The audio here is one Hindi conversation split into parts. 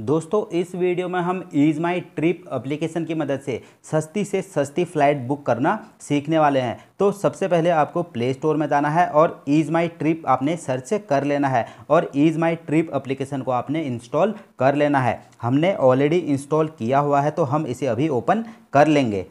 दोस्तों इस वीडियो में हम ईज माई ट्रिप एप्लीकेशन की मदद से सस्ती से सस्ती फ्लाइट बुक करना सीखने वाले हैं तो सबसे पहले आपको प्ले स्टोर में जाना है और ईज माई ट्रिप आपने सर्च कर लेना है और ईज माई ट्रिप एप्लीकेशन को आपने इंस्टॉल कर लेना है हमने ऑलरेडी इंस्टॉल किया हुआ है तो हम इसे अभी ओपन कर लेंगे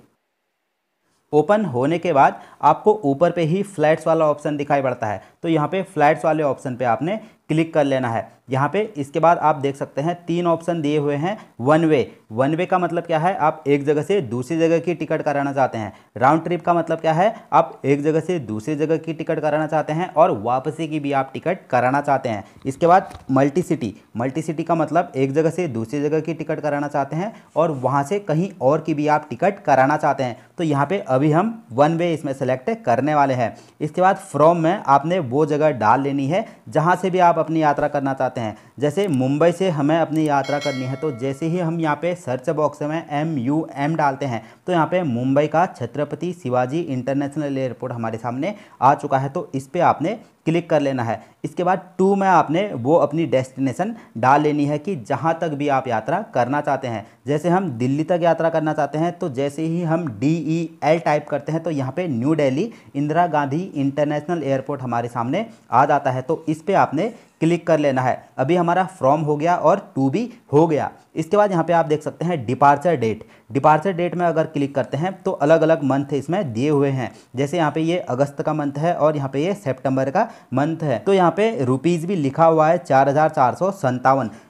ओपन होने के बाद आपको ऊपर पे ही फ्लैट्स वाला ऑप्शन दिखाई पड़ता है तो यहाँ पे फ्लैट्स वाले ऑप्शन पे आपने क्लिक कर लेना है यहाँ पे इसके बाद आप देख सकते हैं तीन ऑप्शन दिए हुए हैं वन वे वन वे का मतलब क्या है आप एक जगह से दूसरी जगह की टिकट कराना चाहते हैं राउंड ट्रिप का मतलब क्या है आप एक जगह से दूसरी जगह की टिकट कराना चाहते हैं और वापसी की भी आप टिकट कराना चाहते हैं इसके बाद मल्टी सिटी मल्टी सिटी का मतलब एक जगह से दूसरी जगह की टिकट कराना चाहते हैं और वहाँ से कहीं और की भी आप टिकट कराना चाहते हैं तो यहाँ पर अभी हम वन वे इसमें सेलेक्ट करने वाले हैं इसके बाद फ्रॉम में आपने वो जगह डाल लेनी है जहाँ से भी आप अपनी यात्रा करना चाहते हैं जैसे मुंबई से हमें अपनी यात्रा करनी है तो जैसे ही हम यहाँ पे सर्च बॉक्स में एम यू एम डालते हैं तो यहाँ पे मुंबई का छत्रपति शिवाजी इंटरनेशनल एयरपोर्ट हमारे सामने आ चुका है तो इस पर आपने क्लिक कर लेना है इसके बाद टू में आपने वो अपनी डेस्टिनेशन डाल लेनी है कि जहाँ तक भी आप यात्रा करना चाहते हैं जैसे हम दिल्ली तक यात्रा करना चाहते हैं तो जैसे ही हम डी ई एल टाइप करते हैं तो यहाँ पे New Delhi Indira Gandhi international airport हमारे सामने आ जाता है तो इस पर आपने क्लिक कर लेना है अभी हमारा फ्रॉम हो गया और टू बी हो गया इसके बाद यहाँ पे आप देख सकते हैं डिपार्चर डेट डिपार्चर डेट में अगर क्लिक करते हैं तो अलग अलग मंथ इसमें दिए हुए हैं जैसे यहाँ पे ये अगस्त का मंथ है और यहाँ पे ये सितंबर का मंथ है तो यहाँ पे रुपीज़ भी लिखा हुआ है चार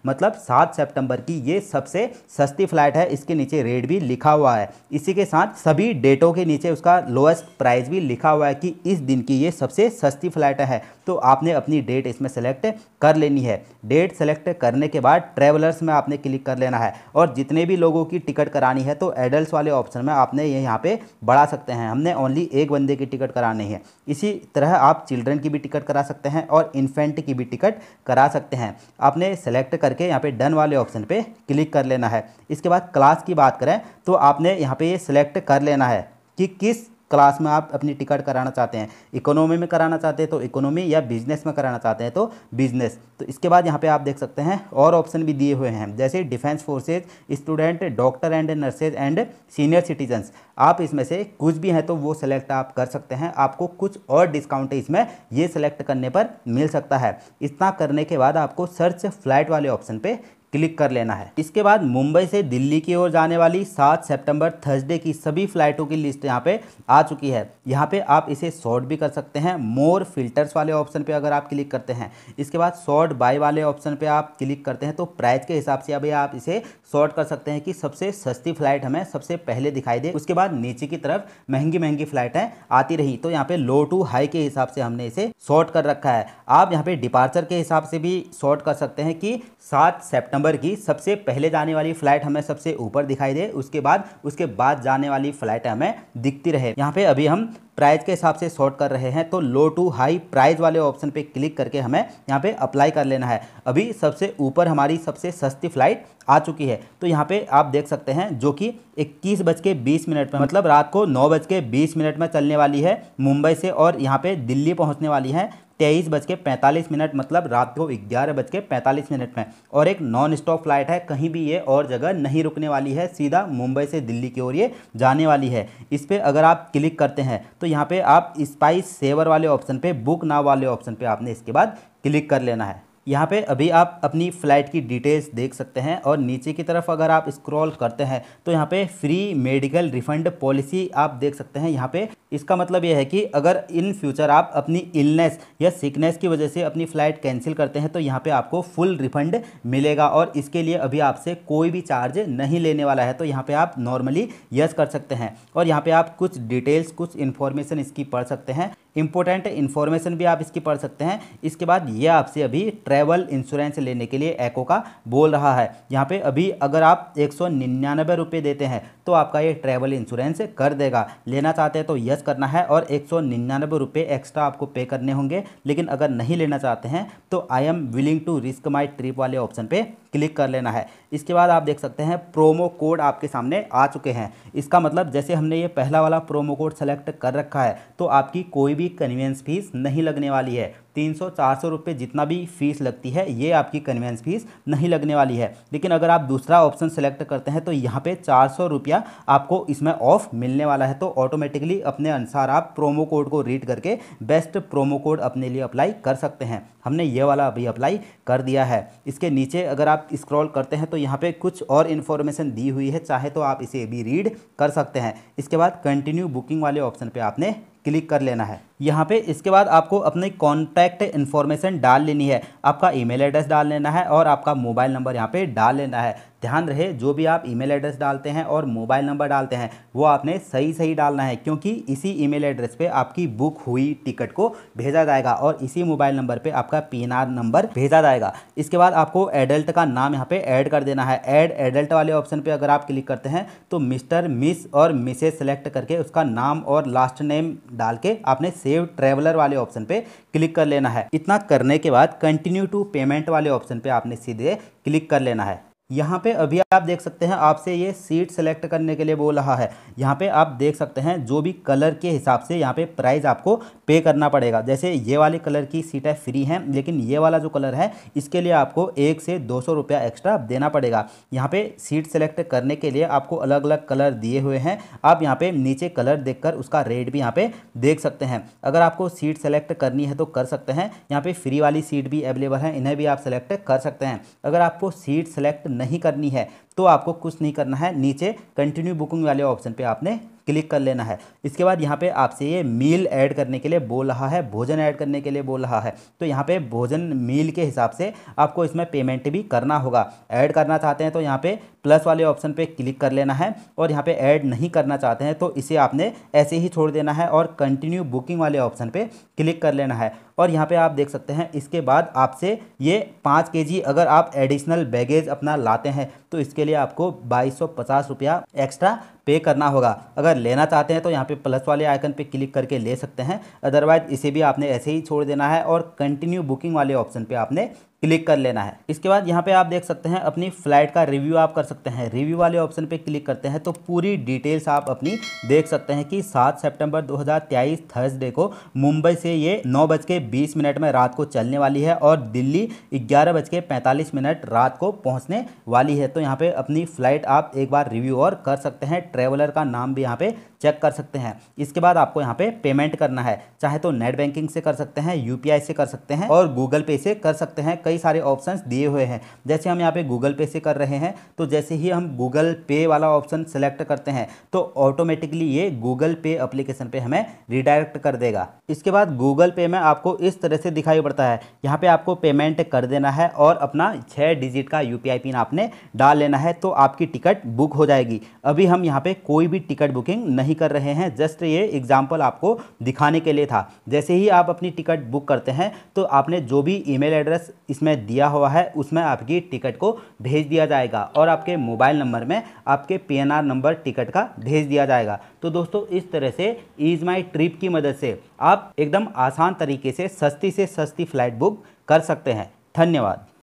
मतलब सात सितंबर की ये सबसे सस्ती फ्लाइट है इसके नीचे रेट भी लिखा हुआ है इसी के साथ सभी डेटों के नीचे उसका लोएस्ट प्राइस भी लिखा हुआ है कि इस दिन की ये सबसे सस्ती फ्लाइट है तो आपने अपनी डेट इसमें सेलेक्ट कर लेनी है डेट सेलेक्ट करने के बाद ट्रेवलर्स में आपने क्लिक कर लेना है और जितने भी लोगों की टिकट करानी है है तो एडल्ट वाले ऑप्शन में आपने ये यहाँ पे बढ़ा सकते हैं हमने ओनली एक बंदे की टिकट करानी है इसी तरह आप चिल्ड्रन की भी टिकट करा सकते हैं और इन्फेंट की भी टिकट करा सकते हैं आपने सेलेक्ट करके यहाँ पे डन वाले ऑप्शन पे क्लिक कर लेना है इसके बाद क्लास की बात करें तो आपने यहाँ पे ये सिलेक्ट कर लेना है कि किस क्लास में आप अपनी टिकट कराना चाहते हैं इकोनॉमी में कराना चाहते हैं तो इकोनॉमी या बिजनेस में कराना चाहते हैं तो बिजनेस तो इसके बाद यहाँ पे आप देख सकते हैं और ऑप्शन भी दिए हुए हैं जैसे defence forces student doctor and nurses and senior citizens आप इसमें से कुछ भी हैं तो वो सिलेक्ट आप कर सकते हैं आपको कुछ और डिस्काउंट इसमें ये सिलेक्ट करने पर मिल सकता है इतना करने के बाद आपको सर्च फ्लाइट वाले ऑप्शन पर क्लिक कर लेना है इसके बाद मुंबई से दिल्ली की ओर जाने वाली 7 सितंबर थर्सडे की सभी फ्लाइटों की लिस्ट यहाँ पे आ चुकी है यहाँ पे आप इसे शॉर्ट भी कर सकते हैं मोर फिल्टर्स वाले ऑप्शन पे अगर आप क्लिक करते हैं इसके बाद शॉर्ट बाय वाले ऑप्शन पे आप क्लिक करते हैं तो प्राइस के हिसाब से अभी आप इसे शॉर्ट कर सकते हैं कि सबसे सस्ती फ्लाइट हमें सबसे पहले दिखाई दे उसके बाद नीचे की तरफ महंगी महंगी फ्लाइटें आती रही तो यहाँ पे लो टू हाई के हिसाब से हमने इसे शॉर्ट कर रखा है आप यहाँ पे डिपार्चर के हिसाब से भी शॉर्ट कर सकते हैं कि सात सेप्टेम्बर नंबर की सबसे पहले जाने वाली फ्लाइट हमें सबसे ऊपर दिखाई दे उसके बाद उसके बाद जाने वाली फ्लाइट हमें दिखती रहे यहाँ पे अभी हम प्राइज के हिसाब से शॉर्ट कर रहे हैं तो लो टू हाई प्राइज वाले ऑप्शन पे क्लिक करके हमें यहाँ पे अप्लाई कर लेना है अभी सबसे ऊपर हमारी सबसे सस्ती फ्लाइट आ चुकी है तो यहाँ पे आप देख सकते हैं जो कि इक्कीस बज के बीस मिनट में मतलब रात को नौ बज के बीस मिनट में चलने वाली है मुंबई से और यहाँ पे दिल्ली पहुँचने वाली है तेईस बज के पैंतालीस मिनट मतलब रात को ग्यारह बज के पैंतालीस मिनट में और एक नॉन स्टॉप फ्लाइट है कहीं भी ये और जगह नहीं रुकने वाली है सीधा मुंबई से दिल्ली की ओर ये जाने वाली है इस पर अगर आप क्लिक करते हैं तो यहाँ पर आप स्पाइस सेवर वाले ऑप्शन पर बुक नाव वाले ऑप्शन पर आपने इसके बाद क्लिक कर लेना है यहाँ पे अभी आप अपनी फ़्लाइट की डिटेल्स देख सकते हैं और नीचे की तरफ अगर आप स्क्रॉल करते हैं तो यहाँ पे फ्री मेडिकल रिफंड पॉलिसी आप देख सकते हैं यहाँ पे इसका मतलब यह है कि अगर इन फ्यूचर आप अपनी इलनेस या सिकनेस की वजह से अपनी फ़्लाइट कैंसिल करते हैं तो यहाँ पे आपको फुल रिफंड मिलेगा और इसके लिए अभी आपसे कोई भी चार्ज नहीं लेने वाला है तो यहाँ पर आप नॉर्मली यस कर सकते हैं और यहाँ पर आप कुछ डिटेल्स कुछ इन्फॉर्मेशन इसकी पढ़ सकते हैं इंपॉर्टेंट इन्फॉर्मेशन भी आप इसकी पढ़ सकते हैं इसके बाद ये आपसे अभी ट्रैवल इंश्योरेंस लेने के लिए एको का बोल रहा है यहाँ पे अभी अगर आप एक सौ निन्यानवे रुपये देते हैं तो आपका ये ट्रैवल इंश्योरेंस कर देगा लेना चाहते हैं तो यस करना है और एक सौ निन्यानवे रुपये एक्स्ट्रा आपको पे करने होंगे लेकिन अगर नहीं लेना चाहते हैं तो I am willing to risk my trip वाले ऑप्शन पर क्लिक कर लेना है इसके बाद आप देख सकते हैं प्रोमो कोड आपके सामने आ चुके हैं इसका मतलब जैसे हमने ये पहला वाला प्रोमो कोड सेलेक्ट कर रखा है तो आपकी कोई भी कन्वीनियंस फीस नहीं लगने वाली है तीन सौ चार सौ रुपये जितना भी फीस लगती है ये आपकी कन्वेंस फीस नहीं लगने वाली है लेकिन अगर आप दूसरा ऑप्शन सेलेक्ट करते हैं तो यहाँ पे चार सौ रुपया आपको इसमें ऑफ मिलने वाला है तो ऑटोमेटिकली अपने अनुसार आप प्रोमो कोड को रीड करके बेस्ट प्रोमो कोड अपने लिए अप्लाई कर सकते हैं हमने ये वाला अभी अप्लाई कर दिया है इसके नीचे अगर आप स्क्रॉल करते हैं तो यहाँ पर कुछ और इन्फॉर्मेशन दी हुई है चाहे तो आप इसे भी रीड कर सकते हैं इसके बाद कंटिन्यू बुकिंग वाले ऑप्शन पर आपने क्लिक कर लेना है यहाँ पे इसके बाद आपको अपनी कॉन्टैक्ट इन्फॉर्मेशन डाल लेनी है आपका ईमेल एड्रेस डाल लेना है और आपका मोबाइल नंबर यहाँ पे डाल लेना है ध्यान रहे जो भी आप ईमेल एड्रेस डालते हैं और मोबाइल नंबर डालते हैं वो आपने सही सही डालना है क्योंकि इसी ईमेल एड्रेस पे आपकी बुक हुई टिकट को भेजा जाएगा और इसी मोबाइल नंबर पे आपका पी नंबर भेजा जाएगा इसके बाद आपको एडल्ट का नाम यहाँ पे ऐड कर देना है ऐड एडल्ट वाले ऑप्शन पे अगर आप क्लिक करते हैं तो मिस्टर मिस और मिसेज सेलेक्ट करके उसका नाम और लास्ट नेम डाल के आपने सेव ट्रेवलर वाले ऑप्शन पे क्लिक कर लेना है इतना करने के बाद कंटिन्यू टू पेमेंट वाले ऑप्शन पे आपने सीधे क्लिक कर लेना है यहाँ पे अभी आप देख सकते हैं आपसे ये सीट सेलेक्ट करने के लिए बोल रहा है यहाँ पे आप देख सकते हैं जो भी कलर के हिसाब से यहाँ पे प्राइस आपको पे करना पड़ेगा जैसे ये वाले कलर की सीटें फ्री हैं लेकिन ये वाला जो कलर है इसके लिए आपको एक से दो सौ रुपया एक्स्ट्रा देना पड़ेगा यहाँ पे सीट सेलेक्ट करने के लिए आपको अलग अलग कलर दिए हुए हैं आप यहाँ पर नीचे कलर कर उसका रेट भी यहाँ पर देख सकते हैं अगर आपको सीट सेलेक्ट करनी है तो कर सकते हैं यहाँ पर फ्री वाली सीट भी अवेलेबल है इन्हें भी आप सेलेक्ट कर सकते हैं अगर आपको सीट सेलेक्ट नहीं करनी है तो आपको कुछ नहीं करना है नीचे कंटिन्यू बुकिंग वाले ऑप्शन पे आपने क्लिक कर लेना है इसके बाद यहाँ पे आपसे ये मील ऐड करने के लिए बोल रहा है भोजन ऐड करने के लिए बोल रहा है तो यहाँ पे भोजन मील के हिसाब से आपको इसमें पेमेंट भी करना होगा ऐड करना चाहते हैं तो यहाँ पे प्लस वाले ऑप्शन पे क्लिक कर लेना है और यहाँ पे ऐड नहीं करना चाहते हैं तो इसे आपने ऐसे ही छोड़ देना है और कंटिन्यू बुकिंग वाले ऑप्शन पर क्लिक कर लेना है और यहाँ पे आप देख सकते हैं इसके बाद आपसे ये पाँच के अगर आप एडिशनल बैगेज अपना लाते हैं तो इसके लिए आपको बाईस रुपया एक्स्ट्रा पे करना होगा अगर लेना चाहते हैं तो यहाँ पे प्लस वाले आइकन पे क्लिक करके ले सकते हैं अदरवाइज इसे भी आपने ऐसे ही छोड़ देना है और कंटिन्यू बुकिंग वाले ऑप्शन पे आपने क्लिक कर लेना है इसके बाद यहाँ पे आप देख सकते हैं अपनी फ़्लाइट का रिव्यू आप कर सकते हैं रिव्यू वाले ऑप्शन पे क्लिक करते हैं तो पूरी डिटेल्स आप अपनी देख सकते हैं कि 7 सितंबर 2023 थर्सडे को मुंबई से ये नौ बज के बीस मिनट में रात को चलने वाली है और दिल्ली ग्यारह बज के पैंतालीस मिनट रात को पहुँचने वाली है तो यहाँ पर अपनी फ़्लाइट आप एक बार रिव्यू और कर सकते हैं ट्रेवलर का नाम भी यहाँ पर चेक कर सकते हैं इसके बाद आपको यहाँ पे पेमेंट करना है चाहे तो नेट बैंकिंग से कर सकते हैं यू से कर सकते हैं और गूगल पे से कर सकते हैं कई सारे ऑप्शन दिए हुए हैं जैसे हम यहाँ पे गूगल पे से कर रहे हैं तो जैसे ही हम गूगल पे वाला ऑप्शन सेलेक्ट करते हैं तो ऑटोमेटिकली ये गूगल पे अप्लीकेशन पर हमें रिडायरेक्ट कर देगा इसके बाद गूगल पे में आपको इस तरह से दिखाई पड़ता है यहाँ पे आपको पेमेंट कर देना है और अपना छः डिजिट का यू पिन आपने डाल लेना है तो आपकी टिकट बुक हो जाएगी अभी हम यहाँ पे कोई भी टिकट बुकिंग नहीं कर रहे हैं जस्ट ये एग्जाम्पल आपको दिखाने के लिए था जैसे ही आप अपनी टिकट बुक करते हैं तो आपने जो भी ईमेल एड्रेस इस जिसमें दिया हुआ है उसमें आपकी टिकट को भेज दिया जाएगा और आपके मोबाइल नंबर में आपके पीएनआर नंबर टिकट का भेज दिया जाएगा तो दोस्तों इस तरह से इज माई ट्रिप की मदद से आप एकदम आसान तरीके से सस्ती से सस्ती फ्लाइट बुक कर सकते हैं धन्यवाद